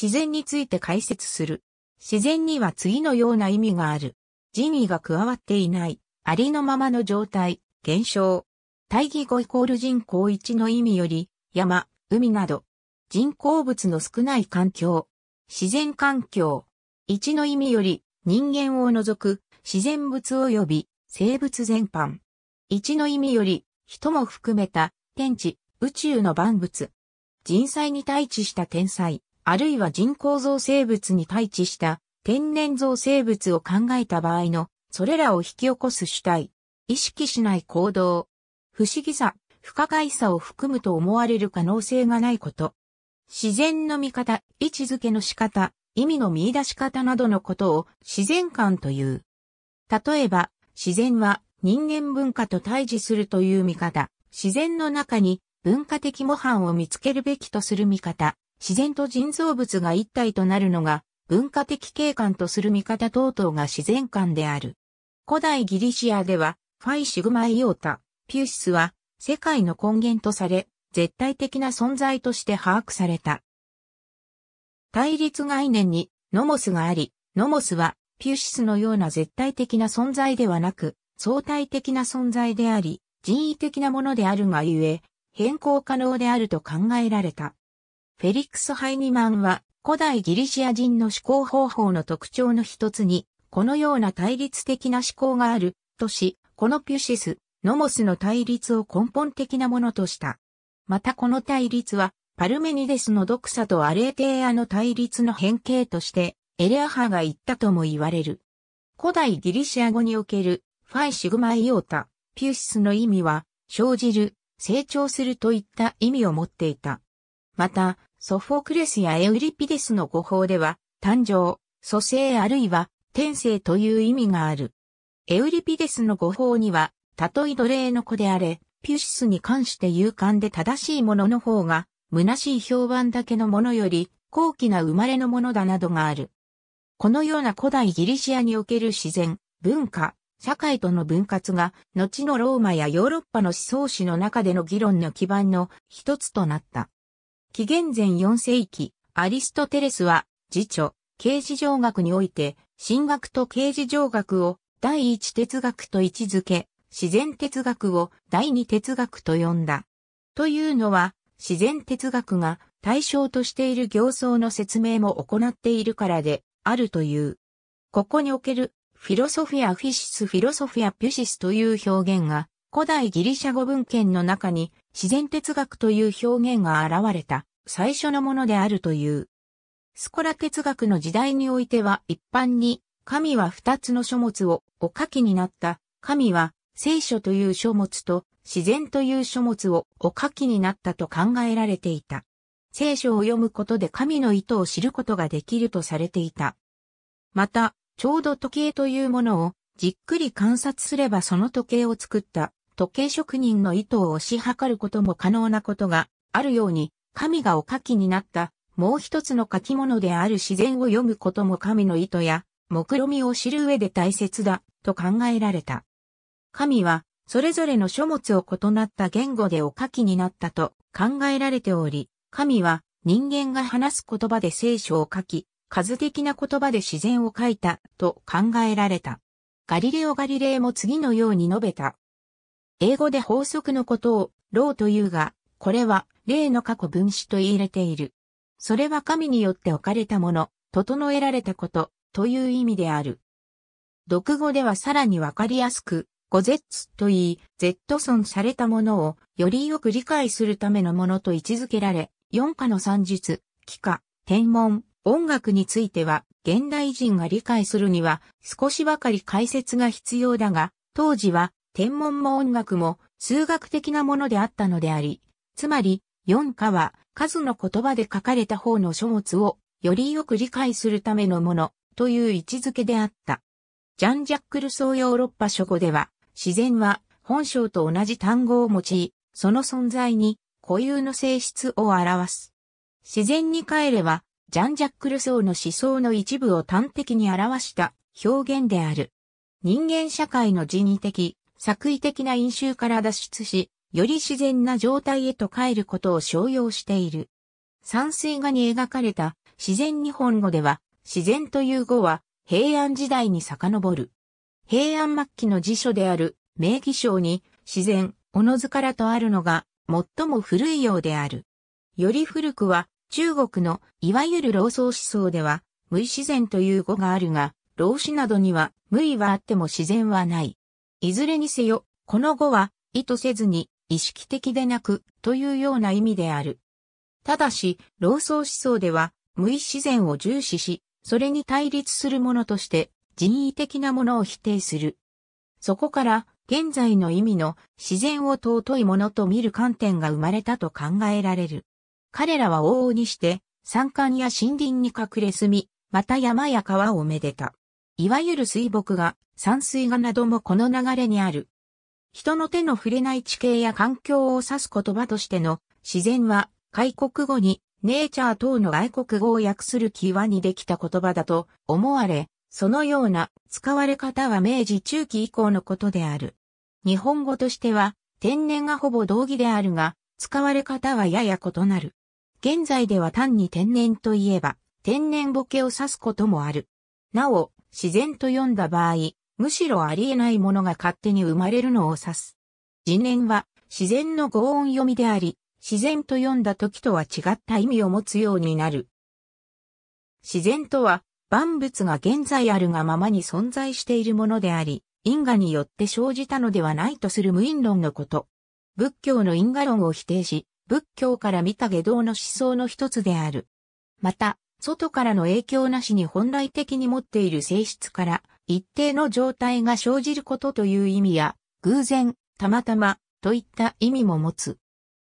自然について解説する。自然には次のような意味がある。人為が加わっていない、ありのままの状態、現象。大義語イコール人口一の意味より、山、海など、人工物の少ない環境、自然環境。一の意味より、人間を除く、自然物及び、生物全般。一の意味より、人も含めた、天地、宇宙の万物。人災に対峙した天災。あるいは人工造生物に対峙した天然造生物を考えた場合の、それらを引き起こす主体、意識しない行動、不思議さ、不可解さを含むと思われる可能性がないこと。自然の見方、位置づけの仕方、意味の見出し方などのことを自然観という。例えば、自然は人間文化と対峙するという見方、自然の中に文化的模範を見つけるべきとする見方、自然と人造物が一体となるのが文化的景観とする見方等々が自然観である。古代ギリシアでは、ファイシグマイオータ、ピューシスは世界の根源とされ、絶対的な存在として把握された。対立概念にノモスがあり、ノモスはピューシスのような絶対的な存在ではなく、相対的な存在であり、人為的なものであるがゆえ、変更可能であると考えられた。フェリックス・ハイニマンは古代ギリシア人の思考方法の特徴の一つに、このような対立的な思考がある、とし、このピュシス、ノモスの対立を根本的なものとした。またこの対立は、パルメニデスの読者とアレーテーアの対立の変形として、エレア派が言ったとも言われる。古代ギリシア語における、ファイシグマイオータ、ピュシスの意味は、生じる、成長するといった意味を持っていた。また、ソフォクレスやエウリピデスの語法では、誕生、蘇生あるいは、天性という意味がある。エウリピデスの語法には、たとえ奴隷の子であれ、ピュシスに関して勇敢で正しいものの方が、虚しい評判だけのものより、高貴な生まれのものだなどがある。このような古代ギリシアにおける自然、文化、社会との分割が、後のローマやヨーロッパの思想史の中での議論の基盤の一つとなった。紀元前4世紀、アリストテレスは、自著、形事上学において、神学と形事上学を第一哲学と位置づけ、自然哲学を第二哲学と呼んだ。というのは、自然哲学が対象としている行相の説明も行っているからで、あるという。ここにおける、フィロソフィアフィシス、フィロソフィアピュシスという表現が、古代ギリシャ語文献の中に自然哲学という表現が現れた最初のものであるという。スコラ哲学の時代においては一般に、神は二つの書物をお書きになった。神は聖書という書物と自然という書物をお書きになったと考えられていた。聖書を読むことで神の意図を知ることができるとされていた。また、ちょうど時計というものをじっくり観察すればその時計を作った時計職人の意図を推し量ることも可能なことがあるように、神がお書きになった、もう一つの書き物である自然を読むことも神の意図や、目論みを知る上で大切だ、と考えられた。神は、それぞれの書物を異なった言語でお書きになったと考えられており、神は人間が話す言葉で聖書を書き、数的な言葉で自然を書いたと考えられた。ガリレオ・ガリレイも次のように述べた。英語で法則のことをローというが、これは、例の過去分子と言い入れている。それは神によって置かれたもの、整えられたこと、という意味である。読語ではさらにわかりやすく、ゴゼッツと言い、ゼット損されたものをよりよく理解するためのものと位置づけられ、四科の算術、気科、天文、音楽については、現代人が理解するには少しばかり解説が必要だが、当時は天文も音楽も数学的なものであったのであり、つまり、4科は数の言葉で書かれた方の書物をよりよく理解するためのものという位置づけであった。ジャン・ジャック・ルソーヨーロッパ書語では、自然は本章と同じ単語を用い、その存在に固有の性質を表す。自然に帰れば、ジャン・ジャック・ルソーの思想の一部を端的に表した表現である。人間社会の人為的、作為的な因襲から脱出し、より自然な状態へと帰ることを商用している。山水画に描かれた自然日本語では、自然という語は平安時代に遡る。平安末期の辞書である名義章に自然、おのずからとあるのが最も古いようである。より古くは中国のいわゆる老僧思想では無自然という語があるが、老子などには無意はあっても自然はない。いずれにせよ、この語は意図せずに意識的でなく、というような意味である。ただし、老僧思想では、無意自然を重視し、それに対立するものとして、人為的なものを否定する。そこから、現在の意味の自然を尊いものと見る観点が生まれたと考えられる。彼らは往々にして、山間や森林に隠れ住み、また山や川をめでた。いわゆる水墨が、山水画などもこの流れにある。人の手の触れない地形や環境を指す言葉としての自然は開国語にネイチャー等の外国語を訳する際にできた言葉だと思われ、そのような使われ方は明治中期以降のことである。日本語としては天然がほぼ同義であるが、使われ方はやや異なる。現在では単に天然といえば、天然ボケを指すこともある。なお、自然と読んだ場合、むしろありえないものが勝手に生まれるのを指す。自念は自然の合音読みであり、自然と読んだ時とは違った意味を持つようになる。自然とは、万物が現在あるがままに存在しているものであり、因果によって生じたのではないとする無因論のこと。仏教の因果論を否定し、仏教から見た下道の思想の一つである。また、外からの影響なしに本来的に持っている性質から、一定の状態が生じることという意味や、偶然、たまたま、といった意味も持つ。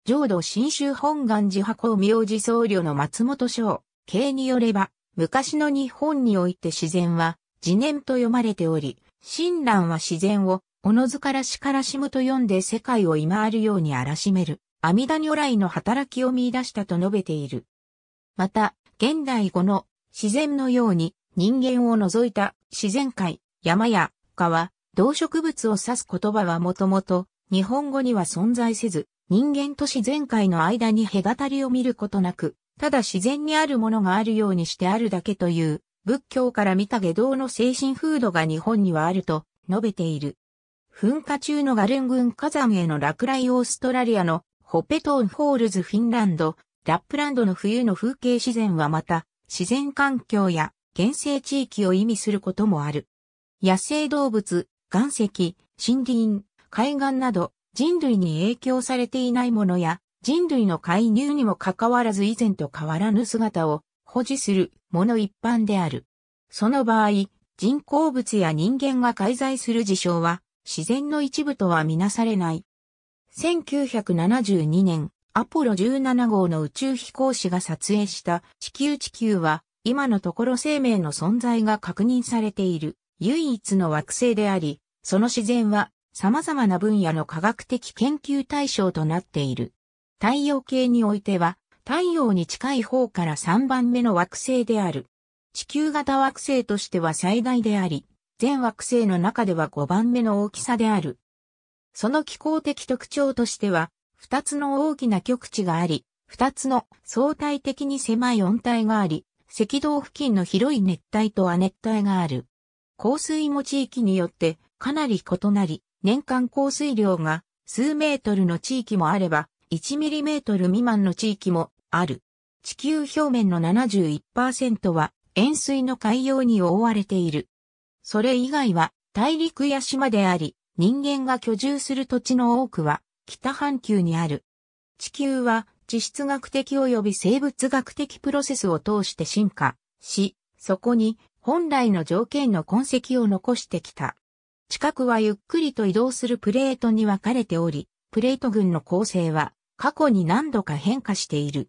浄土真宗本願寺派光明寺僧侶の松本章、系によれば、昔の日本において自然は、自念と読まれており、親鸞は自然を、おのずからしからしむと読んで世界を今あるように荒らしめる、阿弥陀如来の働きを見出したと述べている。また、現代語の自然のように人間を除いた自然界、山や川、動植物を指す言葉はもともと日本語には存在せず、人間と自然界の間に隔たりを見ることなく、ただ自然にあるものがあるようにしてあるだけという仏教から見た下道の精神風土が日本にはあると述べている。噴火中のガルン群火山への落雷オーストラリアのホペトーンホールズフィンランド、ラップランドの冬の風景自然はまた自然環境や原生地域を意味することもある。野生動物、岩石、森林、海岸など人類に影響されていないものや人類の介入にもかかわらず以前と変わらぬ姿を保持するもの一般である。その場合、人工物や人間が介在する事象は自然の一部とはみなされない。1972年、アポロ17号の宇宙飛行士が撮影した地球地球は今のところ生命の存在が確認されている唯一の惑星であり、その自然は様々な分野の科学的研究対象となっている。太陽系においては、太陽に近い方から3番目の惑星である。地球型惑星としては最大であり、全惑星の中では5番目の大きさである。その気候的特徴としては、2つの大きな極地があり、2つの相対的に狭い温帯があり、赤道付近の広い熱帯と亜熱帯がある。降水も地域によってかなり異なり、年間降水量が数メートルの地域もあれば、1ミリメートル未満の地域もある。地球表面の71%は塩水の海洋に覆われている。それ以外は大陸や島であり、人間が居住する土地の多くは北半球にある。地球は地質学的及び生物学的プロセスを通して進化し、そこに本来の条件の痕跡を残してきた。近くはゆっくりと移動するプレートに分かれており、プレート群の構成は過去に何度か変化している。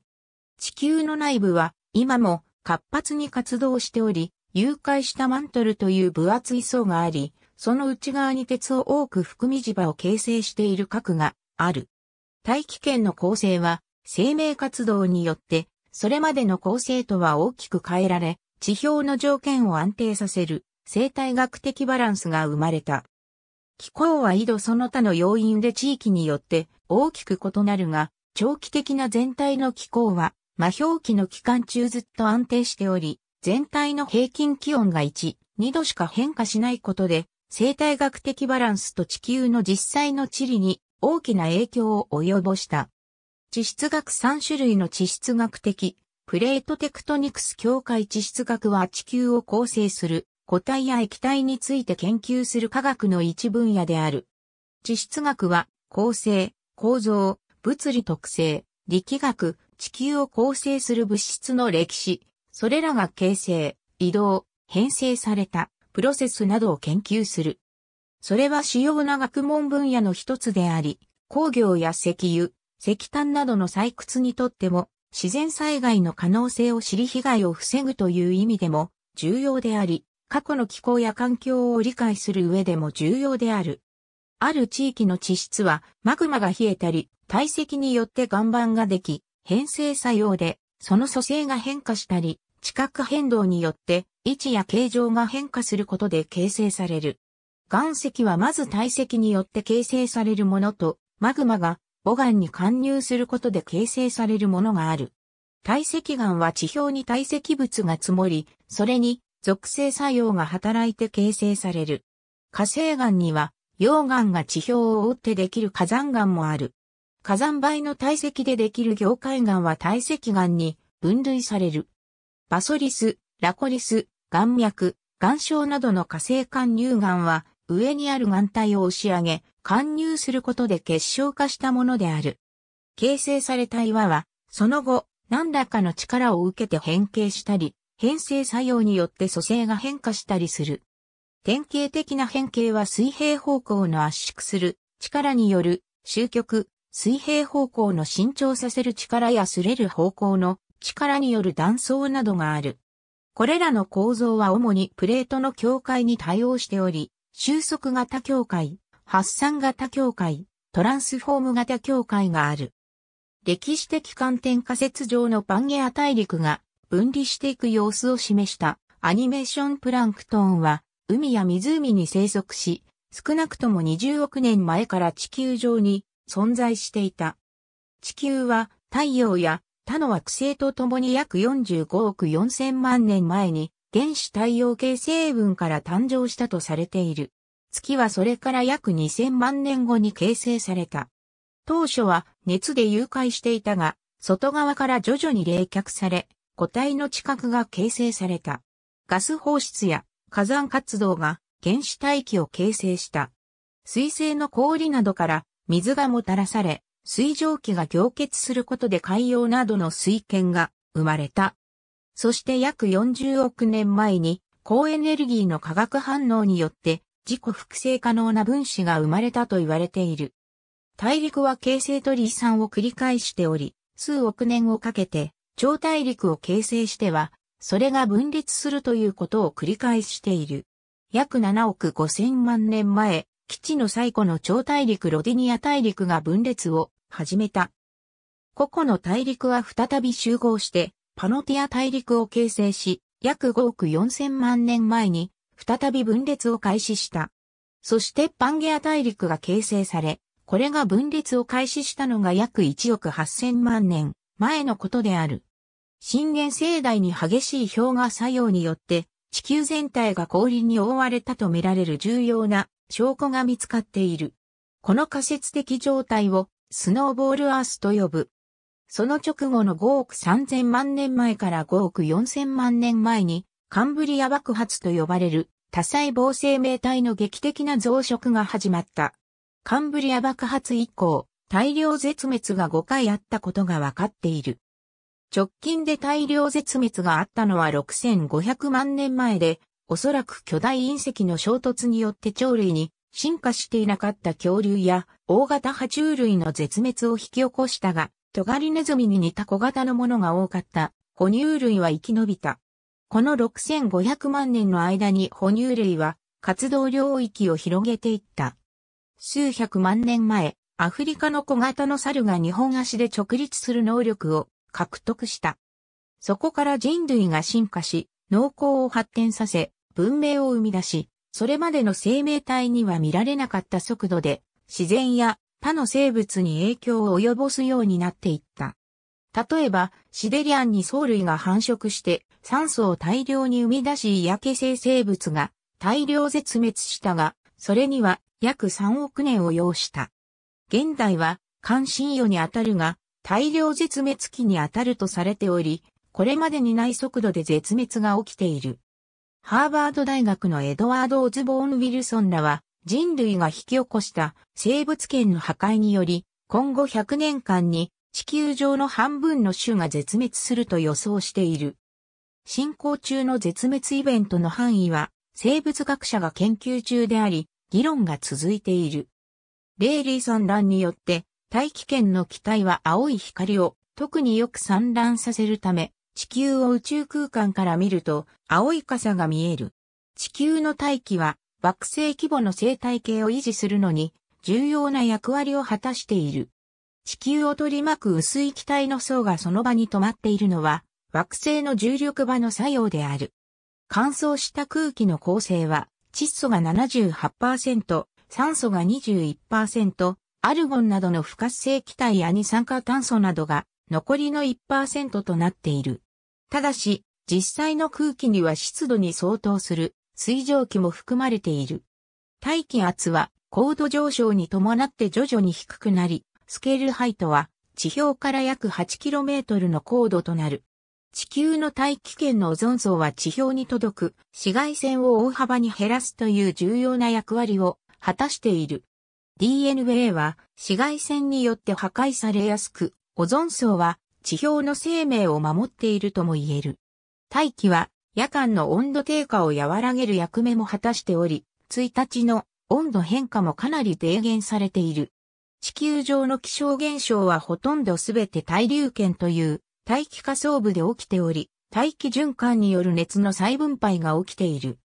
地球の内部は今も活発に活動しており、融解したマントルという分厚い層があり、その内側に鉄を多く含み磁場を形成している核がある。大気圏の構成は生命活動によって、それまでの構成とは大きく変えられ、地表の条件を安定させる生態学的バランスが生まれた。気候は緯度その他の要因で地域によって大きく異なるが、長期的な全体の気候は、魔表記の期間中ずっと安定しており、全体の平均気温が1、2度しか変化しないことで、生態学的バランスと地球の実際の地理に大きな影響を及ぼした。地質学3種類の地質学的、プレートテクトニクス境界地質学は地球を構成する固体や液体について研究する科学の一分野である。地質学は構成、構造、物理特性、力学、地球を構成する物質の歴史、それらが形成、移動、編成された、プロセスなどを研究する。それは主要な学問分野の一つであり、工業や石油、石炭などの採掘にとっても、自然災害の可能性を知り被害を防ぐという意味でも重要であり、過去の気候や環境を理解する上でも重要である。ある地域の地質はマグマが冷えたり、体積によって岩盤ができ、変成作用で、その組成が変化したり、地殻変動によって位置や形状が変化することで形成される。岩石はまず体積によって形成されるものと、マグマが母岩に貫入することで形成されるものがある。堆積岩は地表に堆積物が積もり、それに属性作用が働いて形成される。火星岩には溶岩が地表を覆ってできる火山岩もある。火山灰の堆積でできる凝灰岩は堆積岩に分類される。バソリス、ラコリス、岩脈、岩礁などの火星貫入岩は上にある眼帯を押し上げ、貫入することで結晶化したものである。形成された岩は、その後、何らかの力を受けて変形したり、変成作用によって組成が変化したりする。典型的な変形は水平方向の圧縮する力による終局、水平方向の伸長させる力や擦れる方向の力による断層などがある。これらの構造は主にプレートの境界に対応しており、収束型境界、発散型境界、トランスフォーム型境界がある。歴史的観点仮説上のパンゲア大陸が分離していく様子を示したアニメーションプランクトンは海や湖に生息し、少なくとも20億年前から地球上に存在していた。地球は太陽や他の惑星と共に約45億4000万年前に原始太陽系成分から誕生したとされている。月はそれから約2000万年後に形成された。当初は熱で融解していたが、外側から徐々に冷却され、固体の地殻が形成された。ガス放出や火山活動が原始大気を形成した。水星の氷などから水がもたらされ、水蒸気が凝結することで海洋などの水圏が生まれた。そして約40億年前に高エネルギーの化学反応によって自己複製可能な分子が生まれたと言われている。大陸は形成と離散を繰り返しており、数億年をかけて超大陸を形成しては、それが分裂するということを繰り返している。約7億5千万年前、基地の最古の超大陸ロディニア大陸が分裂を始めた。個々の大陸は再び集合してパノティア大陸を形成し、約5億4000万年前に、再び分裂を開始した。そしてパンゲア大陸が形成され、これが分裂を開始したのが約1億8000万年前のことである。震源盛大に激しい氷河作用によって、地球全体が氷に覆われたとみられる重要な証拠が見つかっている。この仮説的状態をスノーボールアースと呼ぶ。その直後の5億3000万年前から5億4000万年前に、カンブリア爆発と呼ばれる多細胞生命体の劇的な増殖が始まった。カンブリア爆発以降、大量絶滅が5回あったことがわかっている。直近で大量絶滅があったのは6500万年前で、おそらく巨大隕石の衝突によって鳥類に進化していなかった恐竜や大型爬虫類の絶滅を引き起こしたが、トガリネズミに似た小型のものが多かった、哺乳類は生き延びた。この6500万年の間に哺乳類は活動領域を広げていった。数百万年前、アフリカの小型の猿が日本足で直立する能力を獲得した。そこから人類が進化し、農耕を発展させ、文明を生み出し、それまでの生命体には見られなかった速度で、自然や他の生物に影響を及ぼすようになっていった。例えば、シベリアンに藻類が繁殖して酸素を大量に生み出し嫌生性生物が大量絶滅したが、それには約3億年を要した。現代は関心魚にあたるが、大量絶滅期にあたるとされており、これまでにない速度で絶滅が起きている。ハーバード大学のエドワード・オズボーン・ウィルソンらは、人類が引き起こした生物圏の破壊により、今後100年間に地球上の半分の種が絶滅すると予想している。進行中の絶滅イベントの範囲は、生物学者が研究中であり、議論が続いている。レイリー産卵によって、大気圏の機体は青い光を特によく産卵させるため、地球を宇宙空間から見ると青い傘が見える。地球の大気は惑星規模の生態系を維持するのに重要な役割を果たしている。地球を取り巻く薄い気体の層がその場に止まっているのは惑星の重力場の作用である。乾燥した空気の構成は窒素が78%、酸素が21%、アルゴンなどの不活性気体や二酸化炭素などが残りの1%となっている。ただし、実際の空気には湿度に相当する水蒸気も含まれている。大気圧は高度上昇に伴って徐々に低くなり、スケールハイトは地表から約 8km の高度となる。地球の大気圏のオゾン層は地表に届く紫外線を大幅に減らすという重要な役割を果たしている。DNA は紫外線によって破壊されやすく、オゾン層は地表の生命を守っているとも言える。大気は夜間の温度低下を和らげる役目も果たしており、1日の温度変化もかなり低減されている。地球上の気象現象はほとんどすべて対流圏という大気下層部で起きており、大気循環による熱の再分配が起きている。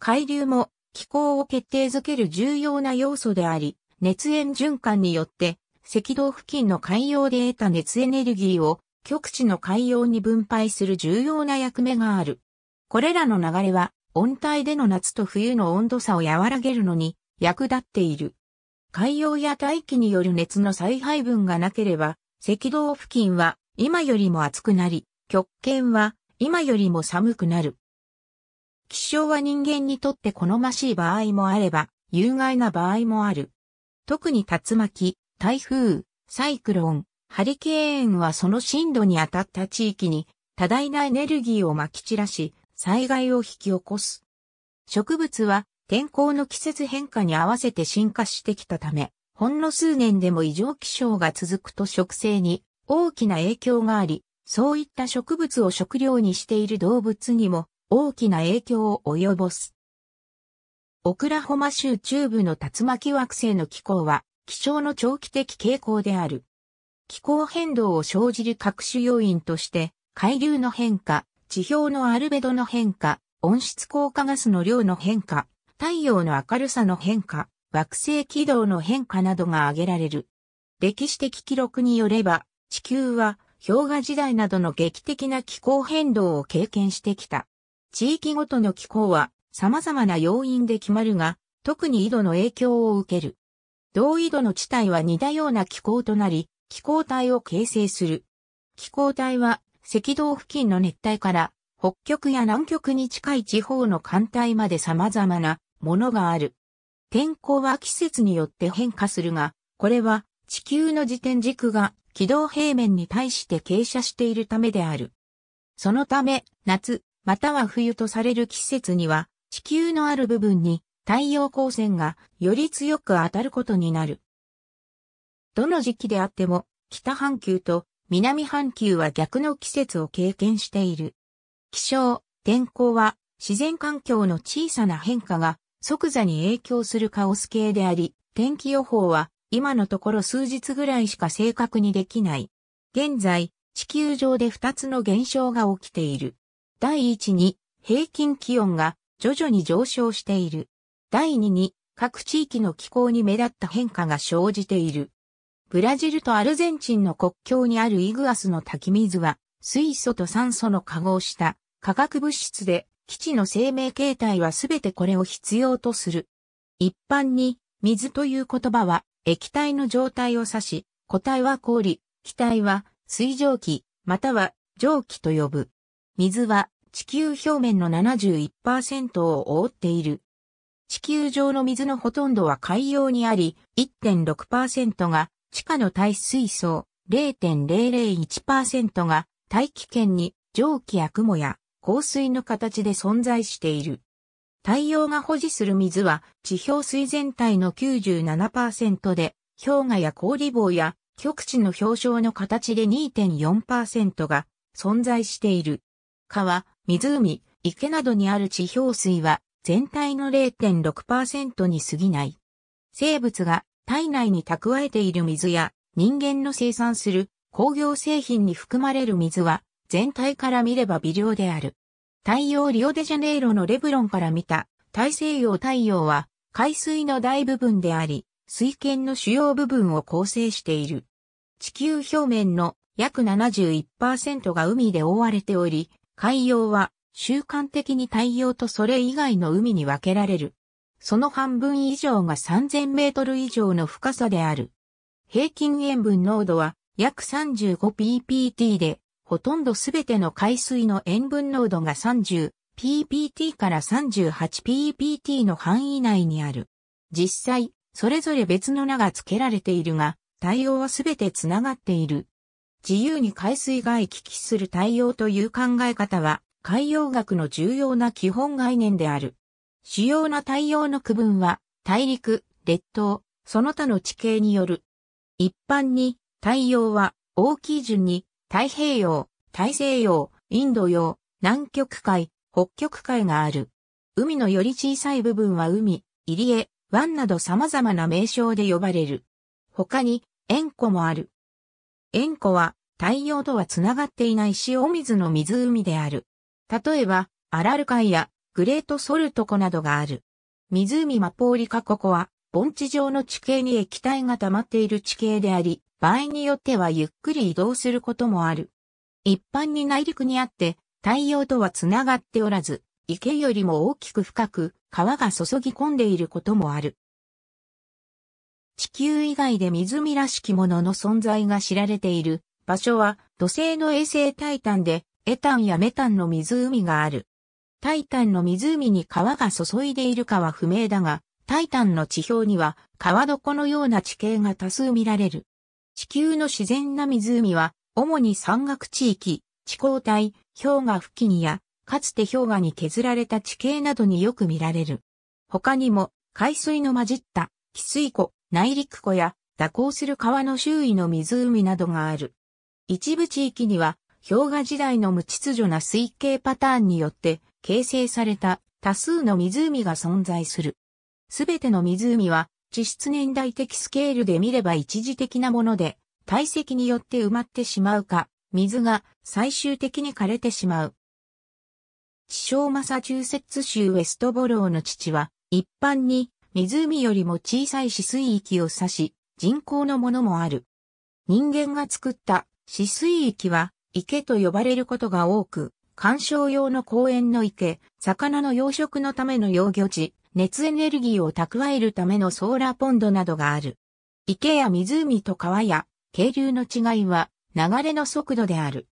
海流も気候を決定づける重要な要素であり、熱縁循環によって赤道付近の海洋で得た熱エネルギーを極地の海洋に分配する重要な役目がある。これらの流れは、温帯での夏と冬の温度差を和らげるのに役立っている。海洋や大気による熱の再配分がなければ、赤道付近は今よりも暑くなり、極限は今よりも寒くなる。気象は人間にとって好ましい場合もあれば、有害な場合もある。特に竜巻、台風、サイクロン、ハリケーンはその震度に当たった地域に多大なエネルギーを撒き散らし、災害を引き起こす。植物は天候の季節変化に合わせて進化してきたため、ほんの数年でも異常気象が続くと植生に大きな影響があり、そういった植物を食料にしている動物にも大きな影響を及ぼす。オクラホマ州中部の竜巻惑星の気候は気象の長期的傾向である。気候変動を生じる各種要因として海流の変化、地表のアルベドの変化、温室効果ガスの量の変化、太陽の明るさの変化、惑星軌道の変化などが挙げられる。歴史的記録によれば、地球は氷河時代などの劇的な気候変動を経験してきた。地域ごとの気候は様々な要因で決まるが、特に緯度の影響を受ける。同緯度の地帯は似たような気候となり、気候帯を形成する。気候帯は赤道付近の熱帯から北極や南極に近い地方の寒帯まで様々なものがある。天候は季節によって変化するが、これは地球の自転軸が軌道平面に対して傾斜しているためである。そのため、夏、または冬とされる季節には、地球のある部分に太陽光線がより強く当たることになる。どの時期であっても、北半球と南半球は逆の季節を経験している。気象、天候は自然環境の小さな変化が即座に影響するカオス系であり、天気予報は今のところ数日ぐらいしか正確にできない。現在、地球上で2つの現象が起きている。第1に平均気温が徐々に上昇している。第2に各地域の気候に目立った変化が生じている。ブラジルとアルゼンチンの国境にあるイグアスの滝水は、水素と酸素の化合した化学物質で、基地の生命形態はすべてこれを必要とする。一般に、水という言葉は、液体の状態を指し、固体は氷、気体は水蒸気、または蒸気と呼ぶ。水は地球表面の71%を覆っている。地球上の水のほとんどは海洋にあり、1.6%が地下の耐水層0.001%が大気圏に蒸気や雲や降水の形で存在している。太陽が保持する水は地表水全体の97%で、氷河や氷棒や極地の氷床の形で2.4%が存在している。川、湖、池などにある地表水は全体の0.6%に過ぎない。生物が体内に蓄えている水や人間の生産する工業製品に含まれる水は全体から見れば微量である。太陽リオデジャネイロのレブロンから見た大西洋太陽は海水の大部分であり、水圏の主要部分を構成している。地球表面の約71%が海で覆われており、海洋は習慣的に太陽とそれ以外の海に分けられる。その半分以上が3000メートル以上の深さである。平均塩分濃度は約 35ppt で、ほとんどすべての海水の塩分濃度が 30ppt から 38ppt の範囲内にある。実際、それぞれ別の名が付けられているが、対応はすべてつながっている。自由に海水が行き来する対応という考え方は、海洋学の重要な基本概念である。主要な太陽の区分は、大陸、列島、その他の地形による。一般に、太陽は、大きい順に、太平洋、大西洋、インド洋、南極海、北極海がある。海のより小さい部分は海、入江、湾など様々な名称で呼ばれる。他に、塩湖もある。塩湖は、太陽とはつながっていない塩水の湖である。例えば、アラル海やグレートソルト湖などがある。湖マポーリカここは、盆地上の地形に液体が溜まっている地形であり、場合によってはゆっくり移動することもある。一般に内陸にあって、太陽とはつながっておらず、池よりも大きく深く、川が注ぎ込んでいることもある。地球以外で湖らしきものの存在が知られている場所は土星の衛星タイタンでエタンやメタンの湖がある。タイタンの湖に川が注いでいるかは不明だが、タイタンの地表には川床のような地形が多数見られる。地球の自然な湖は、主に山岳地域、地高帯、氷河付近や、かつて氷河に削られた地形などによく見られる。他にも、海水の混じった、汽水湖、内陸湖や、蛇行する川の周囲の湖などがある。一部地域には、氷河時代の無秩序な水系パターンによって、形成された多数の湖が存在する。すべての湖は地質年代的スケールで見れば一時的なもので、体積によって埋まってしまうか、水が最終的に枯れてしまう。地小マサチューセッツ州ウェストボローの地は、一般に湖よりも小さい死水域を指し、人工のものもある。人間が作った死水域は池と呼ばれることが多く、観賞用の公園の池、魚の養殖のための養魚地、熱エネルギーを蓄えるためのソーラーポンドなどがある。池や湖と川や渓流の違いは流れの速度である。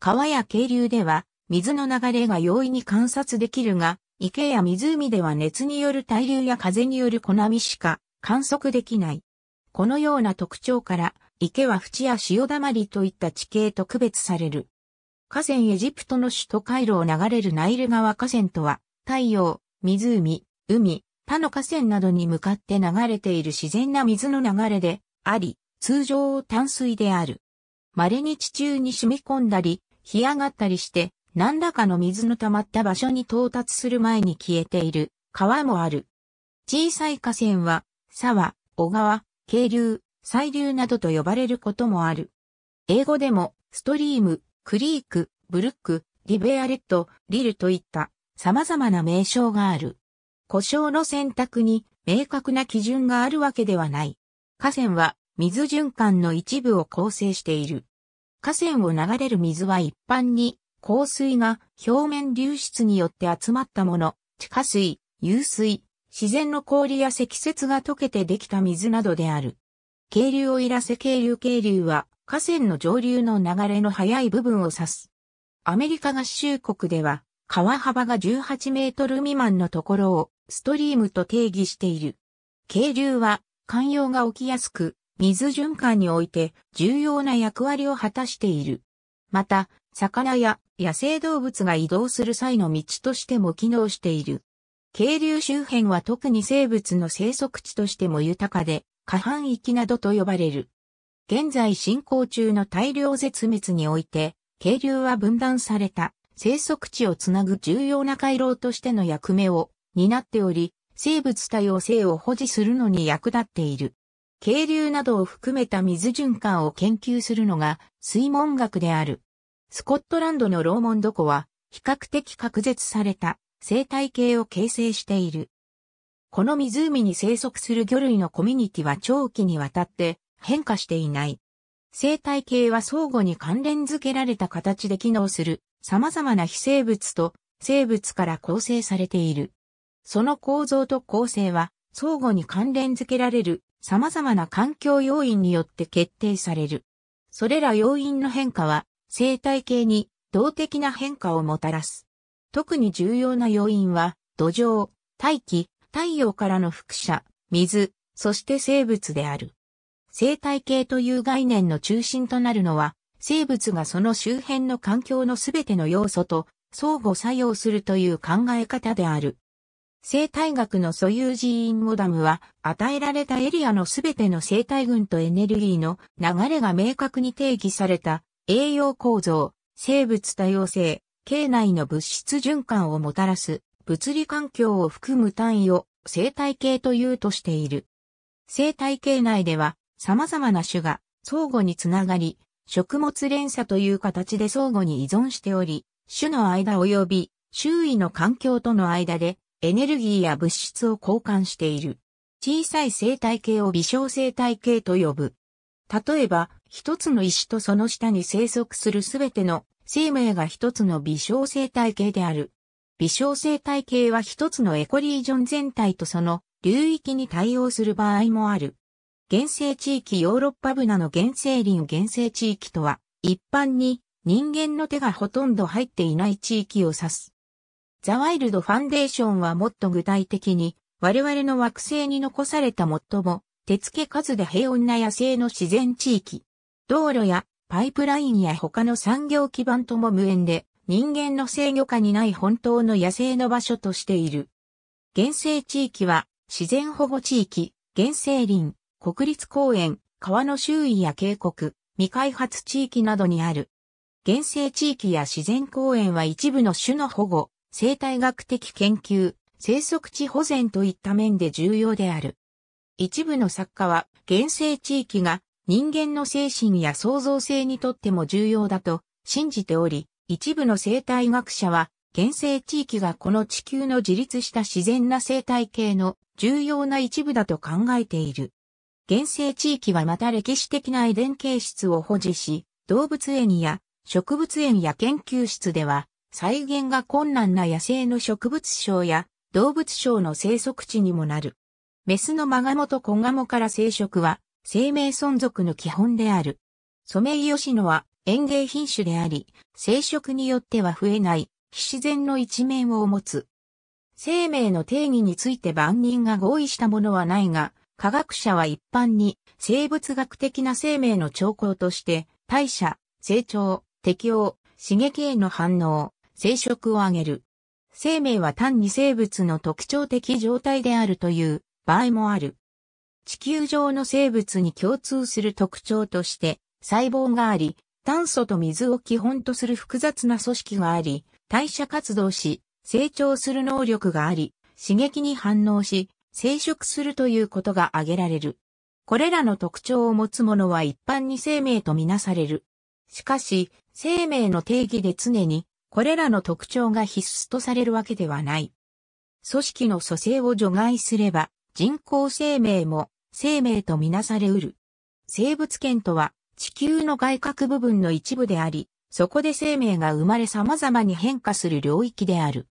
川や渓流では水の流れが容易に観察できるが、池や湖では熱による対流や風による粉波しか観測できない。このような特徴から、池は淵や潮だまりといった地形と区別される。河川エジプトの首都カイロを流れるナイル川河川とは、太陽、湖、海、他の河川などに向かって流れている自然な水の流れであり、通常淡水である。稀に地中に染み込んだり、干上がったりして、何らかの水の溜まった場所に到達する前に消えている川もある。小さい河川は、沢、小川、渓流、細流などと呼ばれることもある。英語でも、ストリームクリーク、ブルック、リベアレット、リルといった様々な名称がある。故障の選択に明確な基準があるわけではない。河川は水循環の一部を構成している。河川を流れる水は一般に降水が表面流出によって集まったもの、地下水、湧水、自然の氷や積雪が溶けてできた水などである。渓流をいらせ渓流渓流は河川の上流の流れの速い部分を指す。アメリカ合衆国では、川幅が18メートル未満のところをストリームと定義している。渓流は、寛容が起きやすく、水循環において重要な役割を果たしている。また、魚や野生動物が移動する際の道としても機能している。渓流周辺は特に生物の生息地としても豊かで、下半域などと呼ばれる。現在進行中の大量絶滅において、渓流は分断された生息地をつなぐ重要な回廊としての役目を担っており、生物多様性を保持するのに役立っている。渓流などを含めた水循環を研究するのが水門学である。スコットランドのローモンド湖は比較的隔絶された生態系を形成している。この湖に生息する魚類のコミュニティは長期にわたって変化していない。生態系は相互に関連づけられた形で機能する様々な非生物と生物から構成されている。その構造と構成は相互に関連づけられる様々な環境要因によって決定される。それら要因の変化は生態系に動的な変化をもたらす。特に重要な要因は土壌、大気、太陽からの輻射、水、そして生物である。生態系という概念の中心となるのは、生物がその周辺の環境のすべての要素と相互作用するという考え方である。生態学の素有インモダムは、与えられたエリアのすべての生態群とエネルギーの流れが明確に定義された栄養構造、生物多様性、境内の物質循環をもたらす物理環境を含む単位を生態系というとしている。生態系内では様々な種が相互につながり、食物連鎖という形で相互に依存しており、種の間及び周囲の環境との間でエネルギーや物質を交換している。小さい生態系を微小生態系と呼ぶ。例えば、一つの石とその下に生息するすべての生命が一つの微小生態系である。微小生態系は一つのエコリージョン全体とその流域に対応する場合もある。原生地域ヨーロッパブナの原生林原生地域とは、一般に人間の手がほとんど入っていない地域を指す。ザワイルドファンデーションはもっと具体的に、我々の惑星に残された最も手付け数で平穏な野生の自然地域。道路やパイプラインや他の産業基盤とも無縁で、人間の制御下にない本当の野生の場所としている。原生地域は自然保護地域、原生林、国立公園、川の周囲や渓谷、未開発地域などにある。原生地域や自然公園は一部の種の保護、生態学的研究、生息地保全といった面で重要である。一部の作家は原生地域が人間の精神や創造性にとっても重要だと信じており、一部の生態学者は原生地域がこの地球の自立した自然な生態系の重要な一部だと考えている。原生地域はまた歴史的な遺伝形質を保持し、動物園や植物園や研究室では、再現が困難な野生の植物症や動物症の生息地にもなる。メスのマガモとコガモから生殖は生命存続の基本である。ソメイヨシノは園芸品種であり、生殖によっては増えない非自然の一面を持つ。生命の定義について万人が合意したものはないが、科学者は一般に生物学的な生命の兆候として、代謝、成長、適応、刺激への反応、生殖を挙げる。生命は単に生物の特徴的状態であるという場合もある。地球上の生物に共通する特徴として細胞があり、炭素と水を基本とする複雑な組織があり、代謝活動し、成長する能力があり、刺激に反応し、生殖するということが挙げられる。これらの特徴を持つものは一般に生命とみなされる。しかし、生命の定義で常に、これらの特徴が必須とされるわけではない。組織の組成を除外すれば、人工生命も生命とみなされうる。生物圏とは地球の外郭部分の一部であり、そこで生命が生まれ様々に変化する領域である。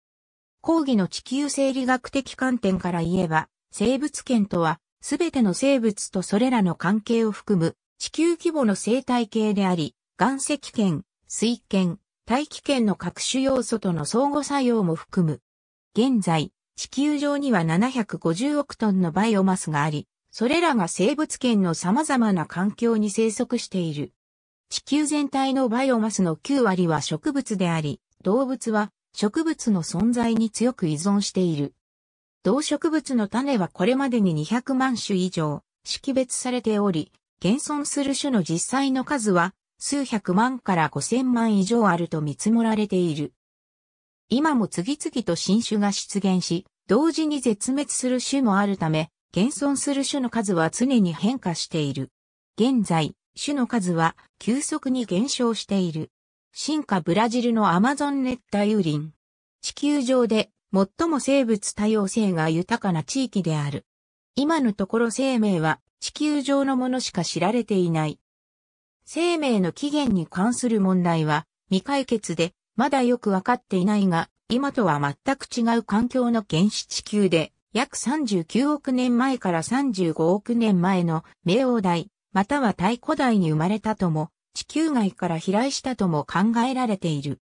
講義の地球生理学的観点から言えば、生物圏とは、すべての生物とそれらの関係を含む地球規模の生態系であり、岩石圏、水圏、大気圏の各種要素との相互作用も含む。現在、地球上には750億トンのバイオマスがあり、それらが生物圏の様々な環境に生息している。地球全体のバイオマスの9割は植物であり、動物は植物の存在に強く依存している。動植物の種はこれまでに200万種以上識別されており、現存する種の実際の数は数百万から0千万以上あると見積もられている。今も次々と新種が出現し、同時に絶滅する種もあるため、現存する種の数は常に変化している。現在、種の数は急速に減少している。進化ブラジルのアマゾン熱帯雨林。地球上で最も生物多様性が豊かな地域である。今のところ生命は地球上のものしか知られていない。生命の起源に関する問題は未解決でまだよくわかっていないが、今とは全く違う環境の原始地球で約39億年前から35億年前の冥王代、または太古代に生まれたとも、地球外から飛来したとも考えられている。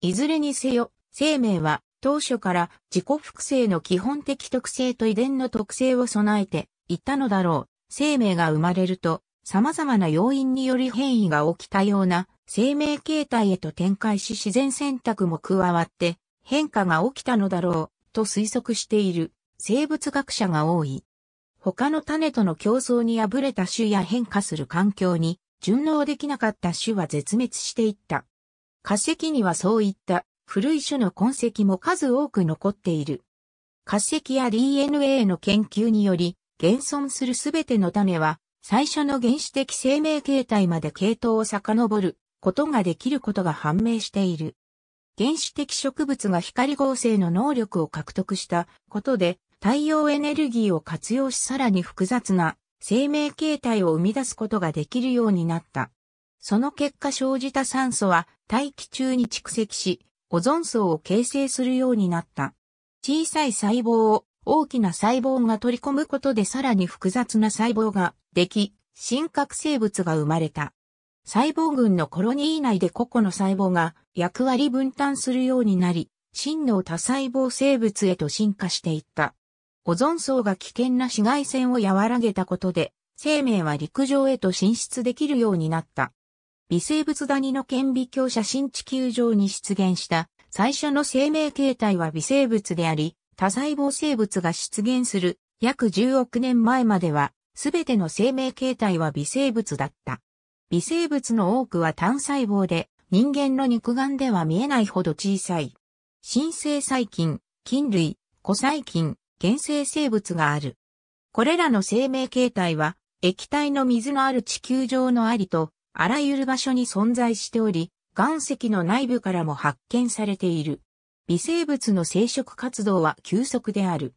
いずれにせよ、生命は当初から自己複製の基本的特性と遺伝の特性を備えていったのだろう。生命が生まれると様々な要因により変異が起きたような生命形態へと展開し自然選択も加わって変化が起きたのだろうと推測している生物学者が多い。他の種との競争に敗れた種や変化する環境に順応できなかった種は絶滅していった。化石にはそういった古い種の痕跡も数多く残っている。化石や DNA の研究により、現存するすべての種は、最初の原始的生命形態まで系統を遡ることができることが判明している。原始的植物が光合成の能力を獲得したことで、太陽エネルギーを活用しさらに複雑な生命形態を生み出すことができるようになった。その結果生じた酸素は大気中に蓄積し、保存層を形成するようになった。小さい細胞を大きな細胞が取り込むことでさらに複雑な細胞ができ、真核生物が生まれた。細胞群のコロニー内で個々の細胞が役割分担するようになり、真の多細胞生物へと進化していった。オゾン層が危険な紫外線を和らげたことで、生命は陸上へと進出できるようになった。微生物ダニの顕微鏡写真地球上に出現した最初の生命形態は微生物であり、多細胞生物が出現する約10億年前までは、すべての生命形態は微生物だった。微生物の多くは単細胞で、人間の肉眼では見えないほど小さい。新生細菌、菌類、古細菌、原生生物がある。これらの生命形態は、液体の水のある地球上のありと、あらゆる場所に存在しており、岩石の内部からも発見されている。微生物の生殖活動は急速である。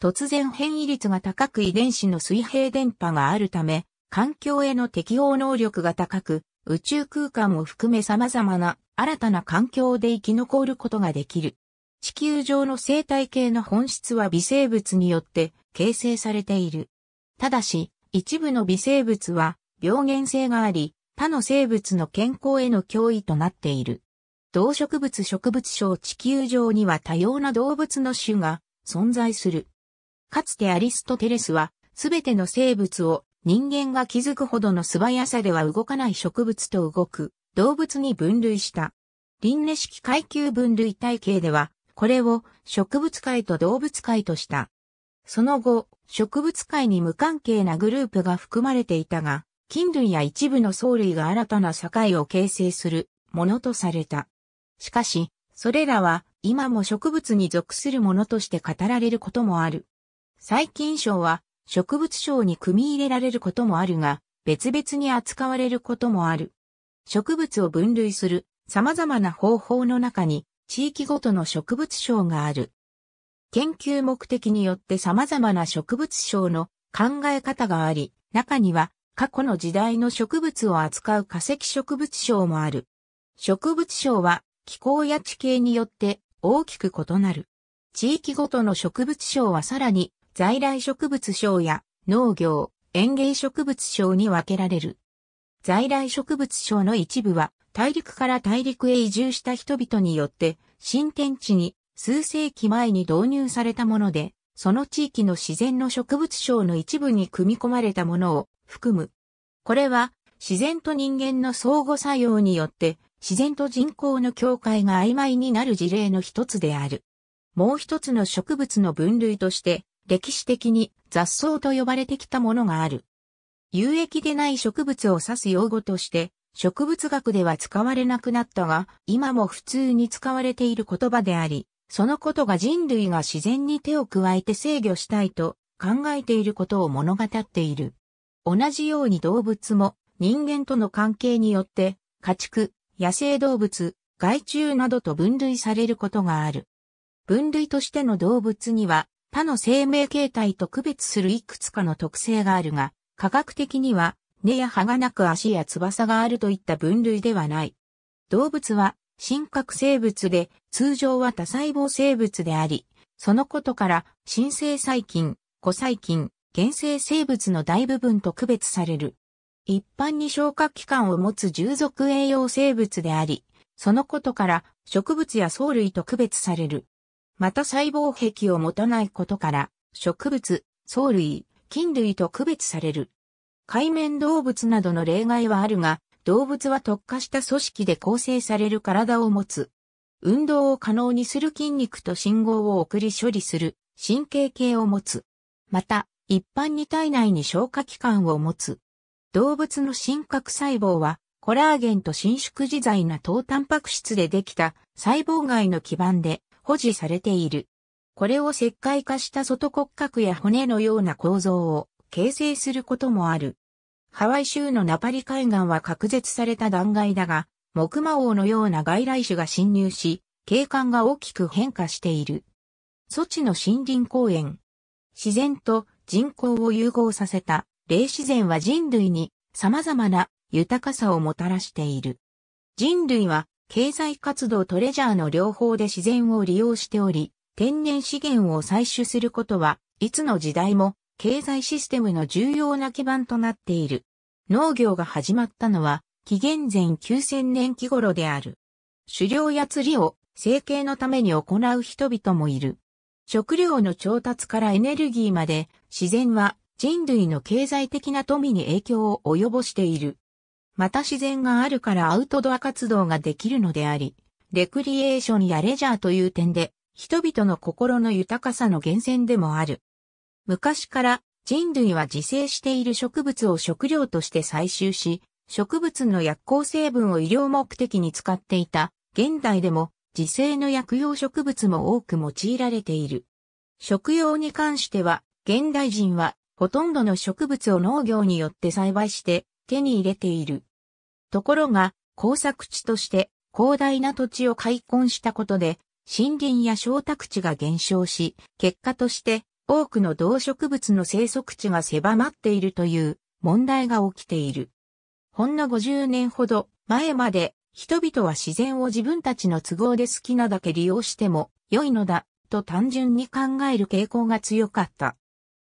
突然変異率が高く遺伝子の水平電波があるため、環境への適応能力が高く、宇宙空間を含め様々な新たな環境で生き残ることができる。地球上の生態系の本質は微生物によって形成されている。ただし、一部の微生物は病原性があり、他の生物の健康への脅威となっている。動植物植物症地球上には多様な動物の種が存在する。かつてアリストテレスは、すべての生物を人間が気づくほどの素早さでは動かない植物と動く動物に分類した。輪廻式階級分類体系では、これを植物界と動物界とした。その後、植物界に無関係なグループが含まれていたが、菌類や一部の藻類が新たな境を形成するものとされた。しかし、それらは今も植物に属するものとして語られることもある。細菌症は植物症に組み入れられることもあるが、別々に扱われることもある。植物を分類する様々な方法の中に地域ごとの植物症がある。研究目的によって様々な植物症の考え方があり、中には過去の時代の植物を扱う化石植物賞もある。植物賞は気候や地形によって大きく異なる。地域ごとの植物賞はさらに在来植物賞や農業、園芸植物賞に分けられる。在来植物賞の一部は大陸から大陸へ移住した人々によって新天地に数世紀前に導入されたもので、その地域の自然の植物省の一部に組み込まれたものを含む。これは自然と人間の相互作用によって自然と人口の境界が曖昧になる事例の一つである。もう一つの植物の分類として歴史的に雑草と呼ばれてきたものがある。有益でない植物を指す用語として植物学では使われなくなったが今も普通に使われている言葉であり、そのことが人類が自然に手を加えて制御したいと考えていることを物語っている。同じように動物も人間との関係によって家畜、野生動物、害虫などと分類されることがある。分類としての動物には他の生命形態と区別するいくつかの特性があるが、科学的には根や葉がなく足や翼があるといった分類ではない。動物は真核生物で、通常は多細胞生物であり、そのことから、新生細菌、古細菌、原生生物の大部分と区別される。一般に消化器官を持つ従属栄養生物であり、そのことから植物や藻類と区別される。また細胞壁を持たないことから、植物、藻類、菌類と区別される。海綿動物などの例外はあるが、動物は特化した組織で構成される体を持つ。運動を可能にする筋肉と信号を送り処理する神経系を持つ。また、一般に体内に消化器官を持つ。動物の真核細胞は、コラーゲンと伸縮自在な糖タンパク質でできた細胞外の基盤で保持されている。これを石灰化した外骨格や骨のような構造を形成することもある。ハワイ州のナパリ海岸は隔絶された断崖だが、木馬王のような外来種が侵入し、景観が大きく変化している。措置の森林公園。自然と人口を融合させた、霊自然は人類に様々な豊かさをもたらしている。人類は経済活動とレジャーの両方で自然を利用しており、天然資源を採取することは、いつの時代も経済システムの重要な基盤となっている。農業が始まったのは、紀元前9000年期頃である。狩猟や釣りを生計のために行う人々もいる。食料の調達からエネルギーまで自然は人類の経済的な富に影響を及ぼしている。また自然があるからアウトドア活動ができるのであり、レクリエーションやレジャーという点で人々の心の豊かさの源泉でもある。昔から人類は自生している植物を食料として採集し、植物の薬効成分を医療目的に使っていた。現代でも自生の薬用植物も多く用いられている。食用に関しては、現代人はほとんどの植物を農業によって栽培して手に入れている。ところが、耕作地として広大な土地を開墾したことで、森林や小宅地が減少し、結果として多くの動植物の生息地が狭まっているという問題が起きている。ほんの50年ほど前まで人々は自然を自分たちの都合で好きなだけ利用しても良いのだと単純に考える傾向が強かった。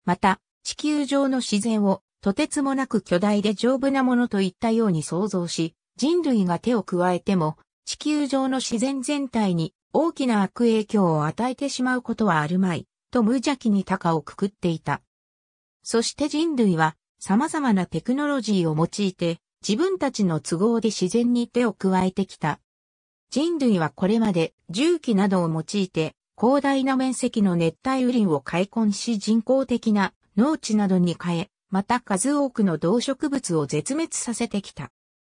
また、地球上の自然をとてつもなく巨大で丈夫なものといったように想像し、人類が手を加えても地球上の自然全体に大きな悪影響を与えてしまうことはあるまい。と無邪気に高をくくっていた。そして人類は様々なテクノロジーを用いて自分たちの都合で自然に手を加えてきた。人類はこれまで重機などを用いて広大な面積の熱帯雨林を開墾し人工的な農地などに変え、また数多くの動植物を絶滅させてきた。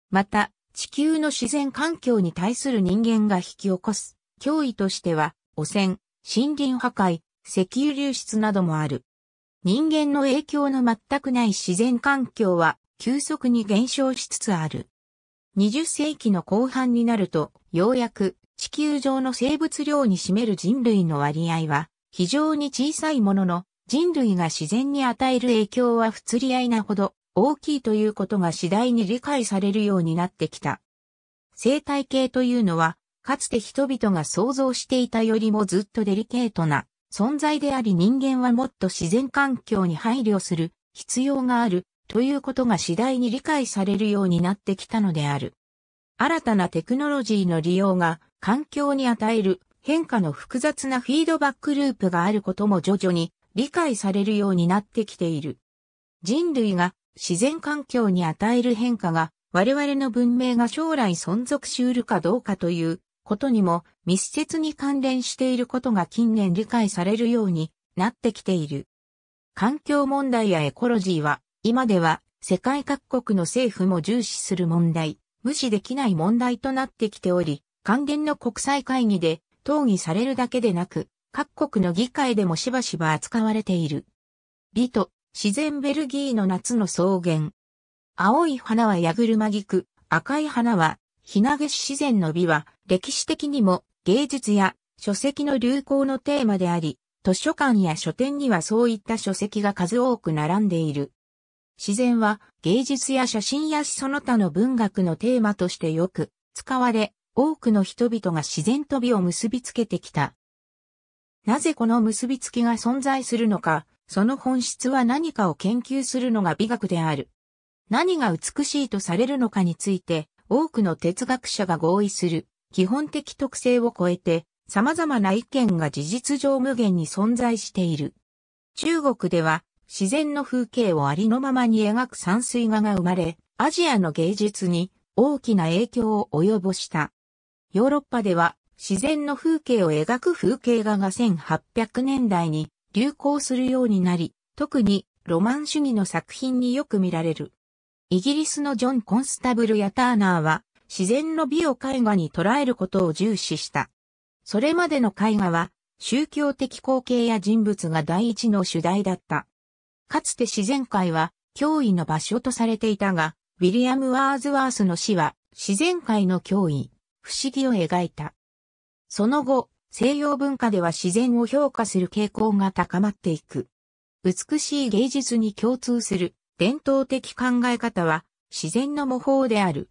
また、地球の自然環境に対する人間が引き起こす脅威としては、汚染、森林破壊、石油流出などもある。人間の影響の全くない自然環境は急速に減少しつつある。20世紀の後半になると、ようやく地球上の生物量に占める人類の割合は非常に小さいものの、人類が自然に与える影響は不釣り合いなほど大きいということが次第に理解されるようになってきた。生態系というのは、かつて人々が想像していたよりもずっとデリケートな存在であり人間はもっと自然環境に配慮する必要があるということが次第に理解されるようになってきたのである。新たなテクノロジーの利用が環境に与える変化の複雑なフィードバックループがあることも徐々に理解されるようになってきている。人類が自然環境に与える変化が我々の文明が将来存続しうるかどうかということにも密接に関連していることが近年理解されるようになってきている。環境問題やエコロジーは、今では世界各国の政府も重視する問題、無視できない問題となってきており、関連の国際会議で討議されるだけでなく、各国の議会でもしばしば扱われている。美と自然ベルギーの夏の草原。青い花は矢車菊、赤い花は、ひなげし自然の美は、歴史的にも芸術や書籍の流行のテーマであり、図書館や書店にはそういった書籍が数多く並んでいる。自然は芸術や写真やその他の文学のテーマとしてよく使われ、多くの人々が自然と美を結びつけてきた。なぜこの結びつきが存在するのか、その本質は何かを研究するのが美学である。何が美しいとされるのかについて、多くの哲学者が合意する。基本的特性を超えて、様々な意見が事実上無限に存在している。中国では、自然の風景をありのままに描く山水画が生まれ、アジアの芸術に大きな影響を及ぼした。ヨーロッパでは自然の風景を描く風景画が1800年代に流行するようになり、特にロマン主義の作品によく見られる。イギリスのジョン・コンスタブルやターナーは自然の美を絵画に捉えることを重視した。それまでの絵画は、宗教的光景や人物が第一の主題だった。かつて自然界は脅威の場所とされていたが、ウィリアム・ワーズワースの死は自然界の脅威、不思議を描いた。その後、西洋文化では自然を評価する傾向が高まっていく。美しい芸術に共通する伝統的考え方は自然の模倣である。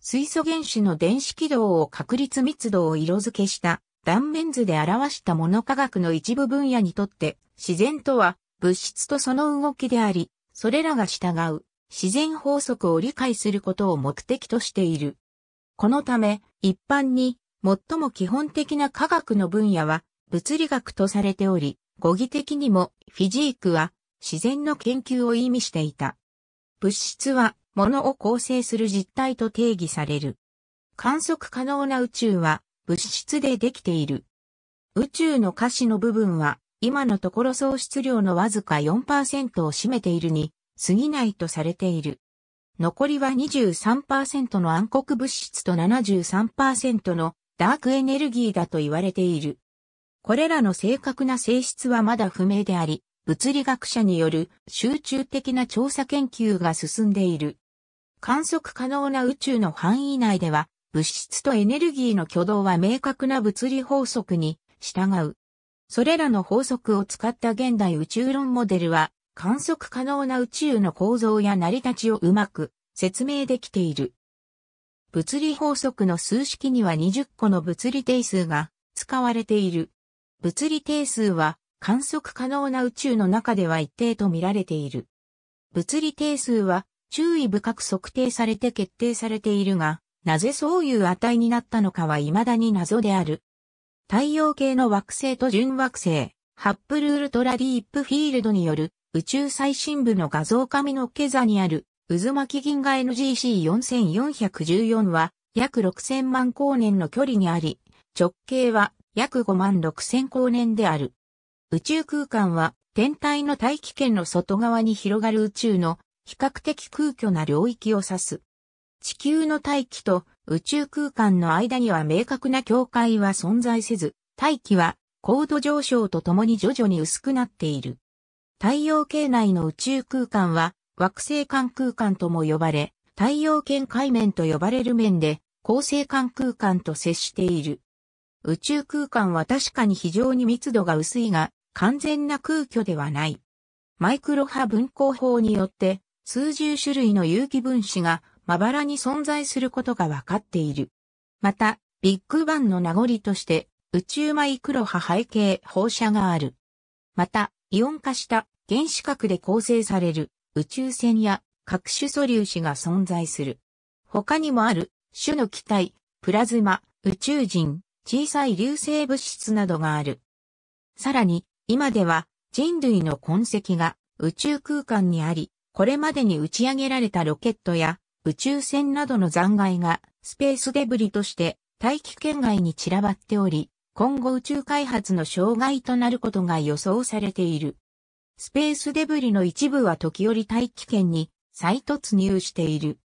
水素原子の電子軌道を確率密度を色付けした断面図で表したもの科学の一部分野にとって自然とは物質とその動きであり、それらが従う自然法則を理解することを目的としている。このため一般に最も基本的な科学の分野は物理学とされており、語義的にもフィジークは自然の研究を意味していた。物質は物を構成する実体と定義される。観測可能な宇宙は物質でできている。宇宙の可視の部分は今のところ喪失量のわずか4%を占めているに過ぎないとされている。残りは23%の暗黒物質と73%のダークエネルギーだと言われている。これらの正確な性質はまだ不明であり、物理学者による集中的な調査研究が進んでいる。観測可能な宇宙の範囲内では、物質とエネルギーの挙動は明確な物理法則に従う。それらの法則を使った現代宇宙論モデルは、観測可能な宇宙の構造や成り立ちをうまく説明できている。物理法則の数式には20個の物理定数が使われている。物理定数は観測可能な宇宙の中では一定と見られている。物理定数は注意深く測定されて決定されているが、なぜそういう値になったのかは未だに謎である。太陽系の惑星と純惑星、ハップルウルトラディープフィールドによる宇宙最深部の画像紙のケザにある渦巻き銀河 NGC4414 は約6000万光年の距離にあり、直径は約5万6000光年である。宇宙空間は天体の大気圏の外側に広がる宇宙の比較的空虚な領域を指す。地球の大気と宇宙空間の間には明確な境界は存在せず、大気は高度上昇とともに徐々に薄くなっている。太陽系内の宇宙空間は惑星間空間とも呼ばれ、太陽圏海面と呼ばれる面で、恒星間空間と接している。宇宙空間は確かに非常に密度が薄いが、完全な空虚ではない。マイクロ波分光法によって数十種類の有機分子がまばらに存在することがわかっている。また、ビッグバンの名残として宇宙マイクロ波背景放射がある。また、イオン化した原子核で構成される宇宙船や各種素粒子が存在する。他にもある種の気体、プラズマ、宇宙人、小さい流星物質などがある。さらに、今では人類の痕跡が宇宙空間にあり、これまでに打ち上げられたロケットや宇宙船などの残骸がスペースデブリとして大気圏外に散らばっており、今後宇宙開発の障害となることが予想されている。スペースデブリの一部は時折大気圏に再突入している。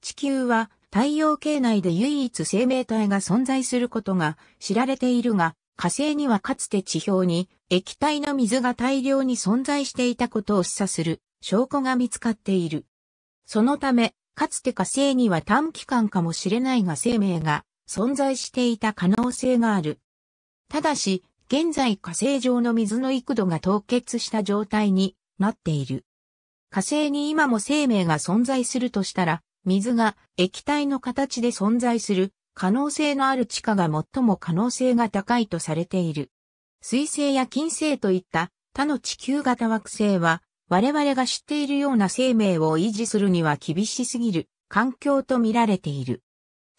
地球は太陽系内で唯一生命体が存在することが知られているが、火星にはかつて地表に液体の水が大量に存在していたことを示唆する証拠が見つかっている。そのため、かつて火星には短期間かもしれないが生命が存在していた可能性がある。ただし、現在火星上の水の幾度が凍結した状態になっている。火星に今も生命が存在するとしたら、水が液体の形で存在する可能性のある地下が最も可能性が高いとされている。水星や金星といった他の地球型惑星は我々が知っているような生命を維持するには厳しすぎる環境と見られている。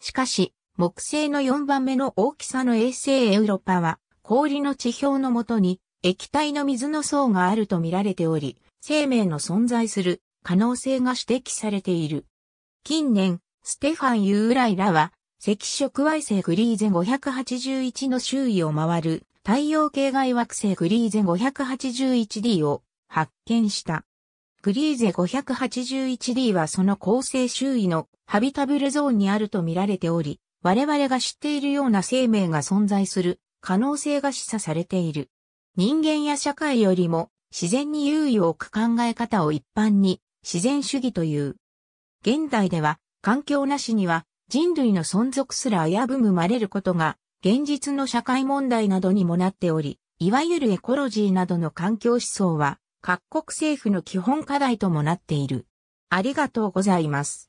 しかし、木星の4番目の大きさの衛星エウロパは、氷の地表のもとに液体の水の層があると見られており、生命の存在する可能性が指摘されている。近年、ステファン・ユーライラは、赤色矮星グリーゼ581の周囲を回る太陽系外惑星グリーゼ 581D を発見した。グリーゼ 581D はその構成周囲のハビタブルゾーンにあると見られており、我々が知っているような生命が存在する可能性が示唆されている。人間や社会よりも自然に優位を置く考え方を一般に自然主義という。現代では環境なしには人類の存続すら危ぶむまれることが現実の社会問題などにもなっており、いわゆるエコロジーなどの環境思想は各国政府の基本課題ともなっている。ありがとうございます。